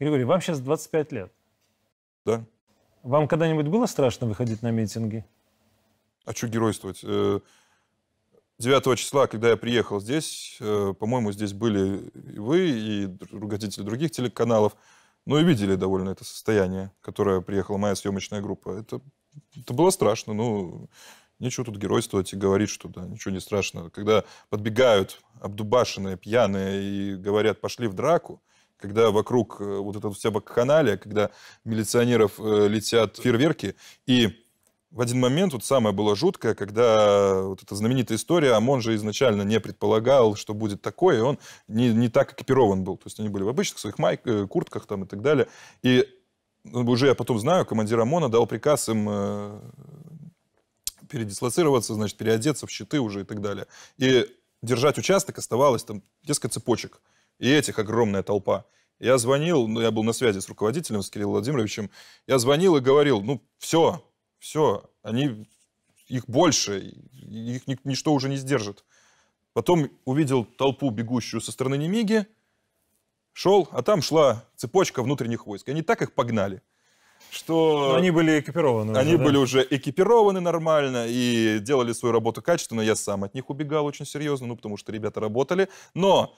Григорий, вам сейчас 25 лет. Да. Вам когда-нибудь было страшно выходить на митинги? А что геройствовать? 9 э, числа, когда я приехал здесь, э, по-моему, здесь были и вы, и руководители других телеканалов, ну и видели довольно это состояние, которое приехала моя съемочная группа. Это, это было страшно, ну, нечего тут геройствовать и говорить, что да, ничего не страшно. Когда подбегают обдубашенные, пьяные и говорят, пошли в драку, когда вокруг э, вот эта вся вакханалия, когда милиционеров э, летят фейерверки, и в один момент вот самое было жуткое, когда вот эта знаменитая история, ОМОН же изначально не предполагал, что будет такое, и он не, не так экипирован был. То есть они были в обычных своих майк, э, куртках там и так далее. И ну, уже я потом знаю, командир ОМОНа дал приказ им передислоцироваться, значит, переодеться в щиты уже и так далее. И держать участок оставалось там несколько цепочек. И этих огромная толпа. Я звонил, ну, я был на связи с руководителем, с Кириллом Владимировичем. Я звонил и говорил, ну, все, все, они, их больше, их ничто уже не сдержит. Потом увидел толпу, бегущую со стороны Немиги, шел, а там шла цепочка внутренних войск. Они так их погнали, что... Но ну, они были экипированы. Уже, они да? были уже экипированы нормально и делали свою работу качественно. Я сам от них убегал очень серьезно, ну, потому что ребята работали. Но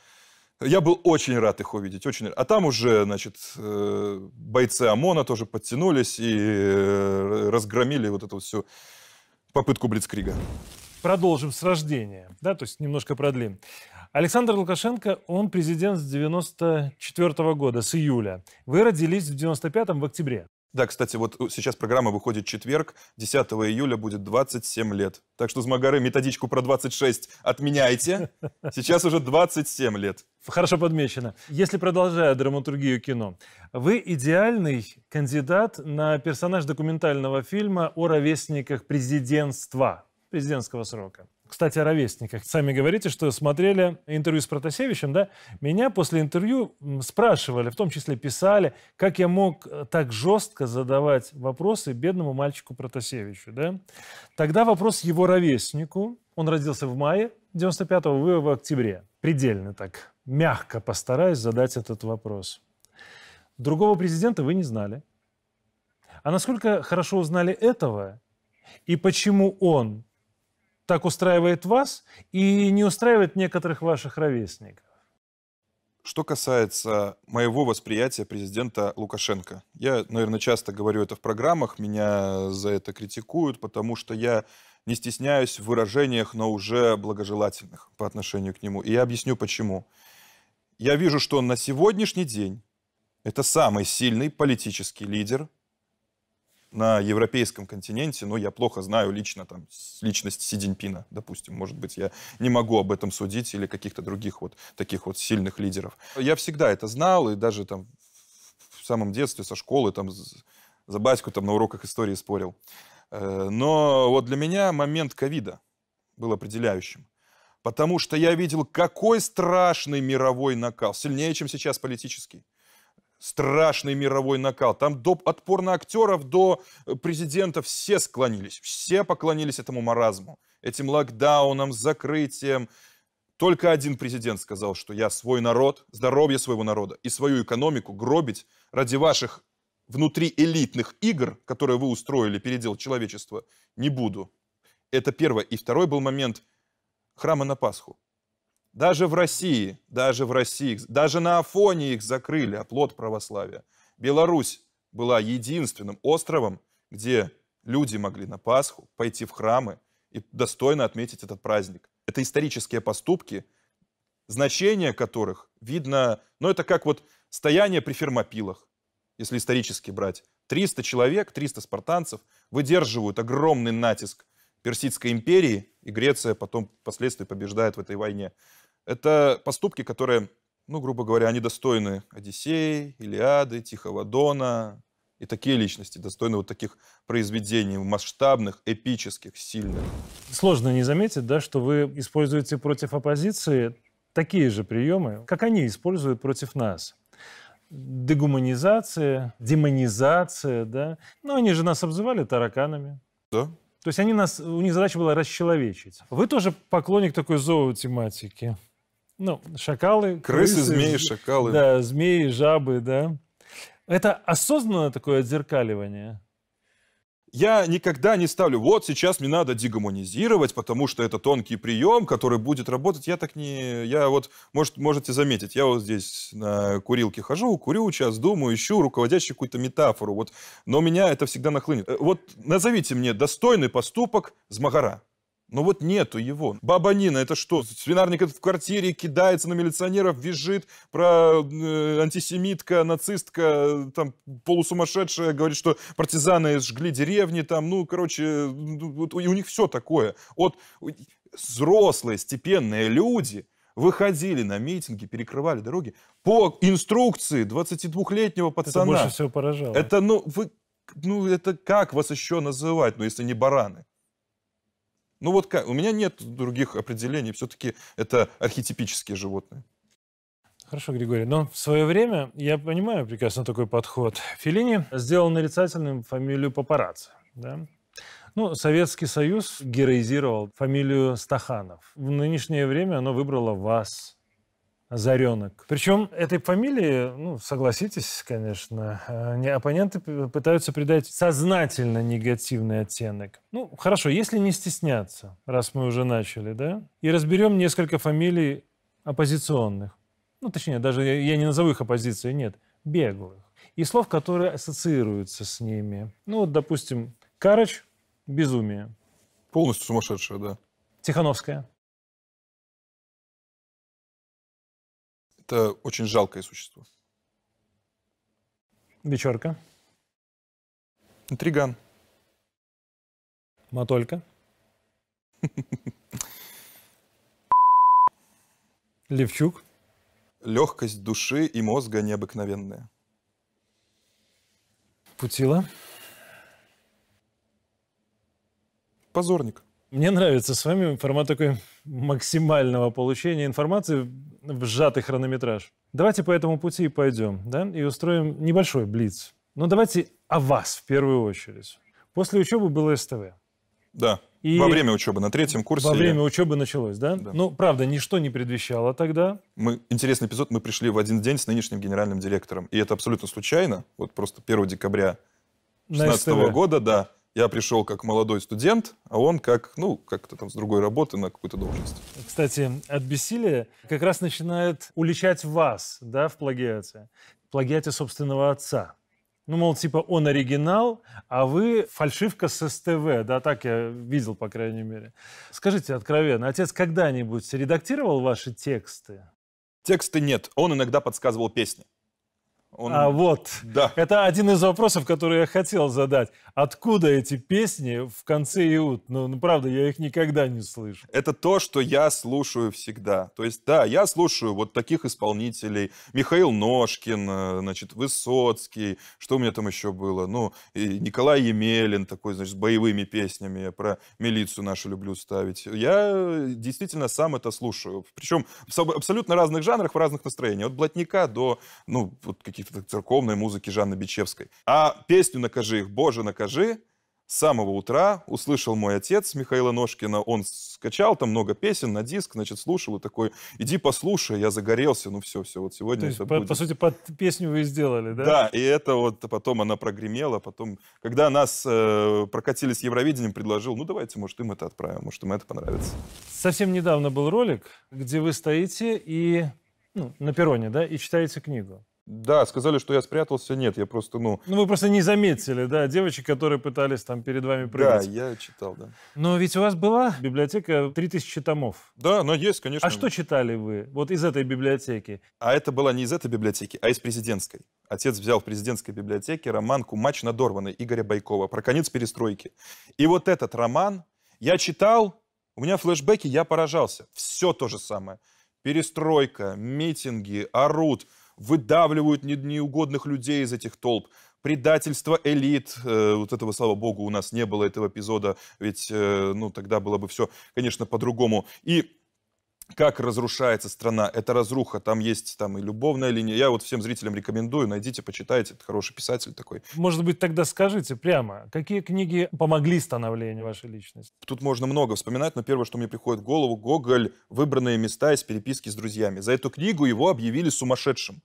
я был очень рад их увидеть, очень рад. А там уже, значит, э, бойцы ОМОНа тоже подтянулись и э, разгромили вот эту всю попытку Блицкрига. Продолжим с рождения, да, то есть немножко продлим. Александр Лукашенко, он президент с 94 -го года, с июля. Вы родились в 95-м, в октябре. Да, кстати, вот э, сейчас программа выходит четверг, 10 июля будет 27 лет. Так что с Магары методичку про 26 отменяйте. Сейчас уже 27 лет. Хорошо подмечено. Если продолжая драматургию кино, вы идеальный кандидат на персонаж документального фильма о ровесниках президентства, президентского срока. Кстати, о ровесниках. Сами говорите, что смотрели интервью с Протасевичем, да? Меня после интервью спрашивали, в том числе писали, как я мог э, так жестко задавать вопросы бедному мальчику Протасевичу, да? Тогда вопрос его ровеснику. Он родился в мае 95-го, вы в октябре. Предельно так, мягко постараюсь задать этот вопрос. Другого президента вы не знали. А насколько хорошо узнали этого, и почему он так устраивает вас и не устраивает некоторых ваших ровесников. Что касается моего восприятия президента Лукашенко, я, наверное, часто говорю это в программах, меня за это критикуют, потому что я не стесняюсь в выражениях, но уже благожелательных по отношению к нему. И я объясню почему. Я вижу, что он на сегодняшний день это самый сильный политический лидер на европейском континенте, но я плохо знаю лично там личность Си Цзиньпина, допустим, может быть, я не могу об этом судить или каких-то других вот таких вот сильных лидеров. Я всегда это знал и даже там в самом детстве со школы там за батьку там на уроках истории спорил. Э, но вот для меня момент ковида был определяющим. Потому что я видел, какой страшный мировой накал, сильнее, чем сейчас политический страшный мировой накал. Там до, от э, порноактеров до президента все склонились, все поклонились этому маразму, этим локдаунам, закрытием. Только один президент сказал, что я свой народ, здоровье своего народа и свою экономику гробить ради ваших внутри игр, которые вы устроили, передел человечества, не буду. Это первое. И второй был момент храма на Пасху. Даже в России, даже в России, даже на Афоне их закрыли, оплот православия. Беларусь была единственным островом, где люди могли на Пасху пойти в храмы и достойно отметить этот праздник. Это исторические поступки, значение которых видно, ну это как вот стояние при фермопилах, если исторически брать. 300 человек, 300 спартанцев выдерживают огромный натиск Персидской империи, и Греция потом впоследствии побеждает в этой войне. Это поступки, которые, ну, грубо говоря, они достойны Одиссеи, Илиады, Тихого Дона. И такие личности достойны вот таких произведений масштабных, эпических, сильных. Сложно не заметить, да, что вы используете против оппозиции такие же приемы, как они используют против нас дегуманизация, демонизация, да. Но они же нас обзывали тараканами. Да. То есть они нас, у них задача была расчеловечить. Вы тоже поклонник такой зоотематики. Ну, шакалы. Крысы, крысы змеи, шакалы. Да, змеи, жабы, да. Это осознанное такое отзеркаливание? Я никогда не ставлю, вот сейчас мне надо дегуманизировать, потому что это тонкий прием, который будет работать. Я так не... Я вот, может, можете заметить, я вот здесь на курилке хожу, курю сейчас, думаю, ищу руководящую какую-то метафору. Вот, но меня это всегда нахлынет. Э, вот назовите мне достойный поступок с Магара. Но вот нету его. Баба Нина, это что? Свинарник этот в квартире кидается на милиционеров, визжит про э, антисемитка, нацистка, там, полусумасшедшая, говорит, что партизаны сжгли деревни, там, ну, короче, ну, вот, и у них все такое. Вот взрослые, степенные люди выходили на митинги, перекрывали дороги по инструкции 22-летнего пацана. Это больше всего поражало. Это, ну, вы, ну, это как вас еще называть, ну, если не бараны? Ну вот как, у меня нет других определений, все-таки это архетипические животные. Хорошо, Григорий. Но в свое время, я понимаю прекрасно такой подход, Филини сделал нарицательным фамилию папарацци. Да? Ну, Советский Союз героизировал фамилию Стаханов. В нынешнее время оно выбрало вас, Заренок. Причем этой фамилии, ну, согласитесь, конечно, э, не, оппоненты пытаются придать сознательно негативный оттенок. Ну, хорошо, если не стесняться, раз мы уже начали, да, и разберем несколько фамилий оппозиционных. Ну, точнее, даже я не назову их оппозицией, нет, беглых. И слов, которые ассоциируются с ними. Ну, вот, допустим, Карач безумие. Полностью сумасшедшая, да. Тихановская – это очень жалкое существо. Вечерка. Интриган. Матолька. Левчук. Легкость души и мозга необыкновенная. Путила. Позорник. Мне нравится с вами формат такой максимального получения информации в сжатый хронометраж. Давайте по этому пути и пойдем, да, и устроим небольшой блиц. Но ну, давайте о вас в первую очередь. После учебы было СТВ. Да. И во время учебы на третьем курсе. Во время я... учебы началось, да? да? Ну, правда, ничто не предвещало тогда. Мы, интересный эпизод, мы пришли в один день с нынешним генеральным директором. И это абсолютно случайно, вот просто 1 декабря 2016 года, да. Я пришел как молодой студент, а он как, ну, как-то там с другой работы на какую-то должность. Кстати, от бессилия как раз начинает уличать вас, да, в плагиате. Плагиате собственного отца. Ну, мол, типа, он оригинал, а вы фальшивка с СТВ. Да, так я видел, по крайней мере. Скажите откровенно, отец когда-нибудь редактировал ваши тексты? Тексты нет. Он иногда подсказывал песни. Он... А вот, да. это один из вопросов, который я хотел задать. Откуда эти песни в конце Иуд? Ну, ну, правда, я их никогда не слышу. Это то, что я слушаю всегда. То есть, да, я слушаю вот таких исполнителей. Михаил Ножкин, э, значит, Высоцкий. Что у меня там еще было? Ну, и Николай Емелин, такой, значит, с боевыми песнями. Я про милицию нашу люблю ставить. Я э, действительно сам это слушаю. Причем в абсолютно разных жанрах, в разных настроениях. От блатника до, ну, вот каких какие-то церковной музыки Жанны Бичевской. А песню «Накажи их, Боже, накажи» с самого утра услышал мой отец Михаила Ножкина. Он скачал там много песен на диск, значит, слушал и такой, иди послушай, я загорелся, ну все, все, вот сегодня То есть, все по, будет. по сути, под песню вы и сделали, да? Да, и это вот потом она прогремела, потом, когда нас э, прокатили с Евровидением, предложил, ну давайте, может, им это отправим, может, им это понравится. Совсем недавно был ролик, где вы стоите и, ну, на перроне, да, и читаете книгу. Да, сказали, что я спрятался. Нет, я просто, ну... Ну, вы просто не заметили, да, девочек, которые пытались там перед вами прыгать. Да, я читал, да. Но ведь у вас была библиотека 3000 томов. Да, она есть, конечно. А что читали вы вот из этой библиотеки? А это была не из этой библиотеки, а из президентской. Отец взял в президентской библиотеке роман «Кумач надорванный» Игоря Байкова про конец перестройки. И вот этот роман я читал, у меня флешбеки, я поражался. Все то же самое. Перестройка, митинги, орут – выдавливают неугодных людей из этих толп, предательство элит. Э, вот этого, слава богу, у нас не было этого эпизода, ведь э, ну, тогда было бы все, конечно, по-другому. И как разрушается страна, это разруха, там есть там и любовная линия. Я вот всем зрителям рекомендую, найдите, почитайте, это хороший писатель такой. Может быть, тогда скажите прямо, какие книги помогли становлению вашей личности? Тут можно много вспоминать, но первое, что мне приходит в голову, Гоголь «Выбранные места из переписки с друзьями». За эту книгу его объявили сумасшедшим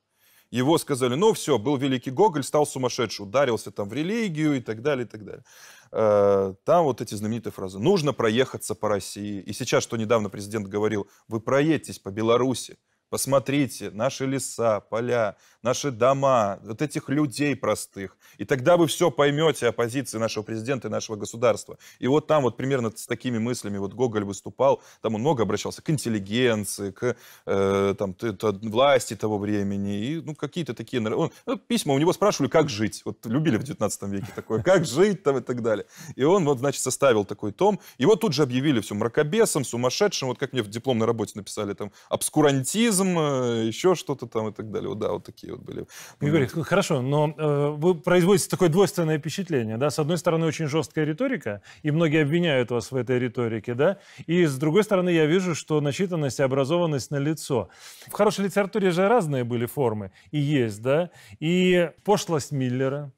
его сказали, ну все, был великий Гоголь, стал сумасшедший, ударился там в религию и так далее, и так далее. Э, там вот эти знаменитые фразы. Нужно проехаться по России. И сейчас, что недавно президент говорил, вы проедетесь по Беларуси. Посмотрите, наши леса, поля, наши дома, вот этих людей простых. И тогда вы все поймете о позиции нашего президента и нашего государства. И вот там вот примерно с такими мыслями вот Гоголь выступал, там он много обращался к интеллигенции, к э, там, т, т, власти того времени, и ну, какие-то такие... Он, ну, письма у него спрашивали, как жить. Вот любили в 19 веке такое, как жить там и так далее. И он вот, значит, составил такой том. Его тут же объявили все мракобесом, сумасшедшим, вот как мне в дипломной работе написали, там, обскурантизм, коммунизм, э, еще что-то там и так далее. Вот, да, вот такие вот были. Григорий, хорошо, но э, вы производите такое двойственное впечатление, да? С одной стороны, очень жесткая риторика, и многие обвиняют вас в этой риторике, да? И с другой стороны, я вижу, что начитанность и образованность на лицо. В хорошей литературе же разные были формы, и есть, да? И пошлость Миллера,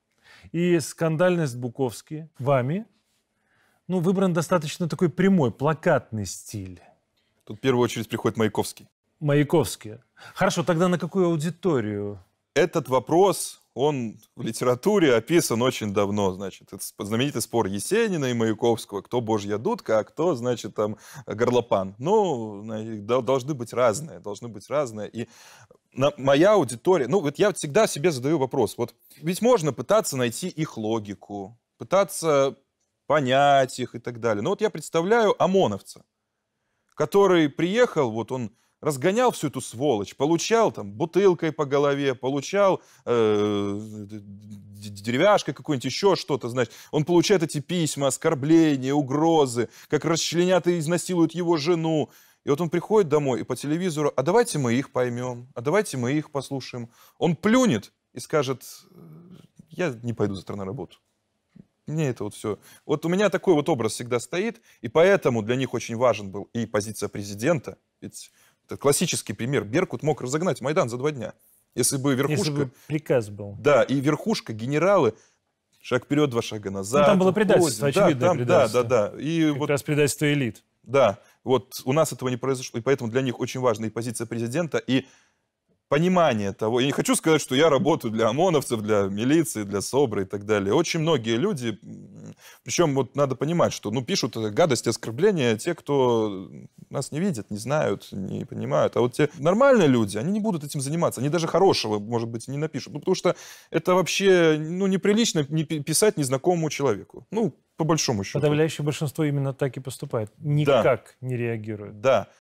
и скандальность Буковски вами, ну, выбран достаточно такой прямой, плакатный стиль. Тут в первую очередь приходит Маяковский. Маяковский. Хорошо, тогда на какую аудиторию? Этот вопрос, он в литературе описан очень давно, значит. Это знаменитый спор Есенина и Маяковского. Кто божья дудка, а кто, значит, там, горлопан. Ну, должны быть разные, должны быть разные. И на, моя аудитория... Ну, вот я всегда себе задаю вопрос. Вот ведь можно пытаться найти их логику, пытаться понять их и так далее. Но вот я представляю ОМОНовца, который приехал, вот он разгонял всю эту сволочь, получал там бутылкой по голове, получал э, деревяшкой какой-нибудь, еще что-то, значит. Он получает эти письма, оскорбления, угрозы, как расчленят и изнасилуют его жену. И вот он приходит домой и по телевизору, а давайте мы их поймем, а давайте мы их послушаем. Он плюнет и скажет, я не пойду завтра на работу. Мне это вот все. Вот у меня такой вот образ всегда стоит, и поэтому для них очень важен был и позиция президента, ведь это классический пример. Беркут мог разогнать Майдан за два дня. Если бы верхушка... Если бы приказ был. Да, и верхушка, генералы, шаг вперед, два шага назад. Ну, там было предательство, поздно. очевидное да, там, предательство. Да, да, да. И как вот... раз предательство элит. Да, вот у нас этого не произошло, и поэтому для них очень важна и позиция президента, и понимание того. Я не хочу сказать, что я работаю для ОМОНовцев, для милиции, для СОБРа и так далее. Очень многие люди причем вот надо понимать, что ну, пишут э, гадости, оскорбления те, кто нас не видит, не знают, не понимают. А вот те нормальные люди, они не будут этим заниматься. Они даже хорошего, может быть, не напишут. Ну, потому что это вообще ну, неприлично не писать незнакомому человеку. Ну, по большому счету. Подавляющее большинство именно так и поступает. Никак да. не реагирует. Да.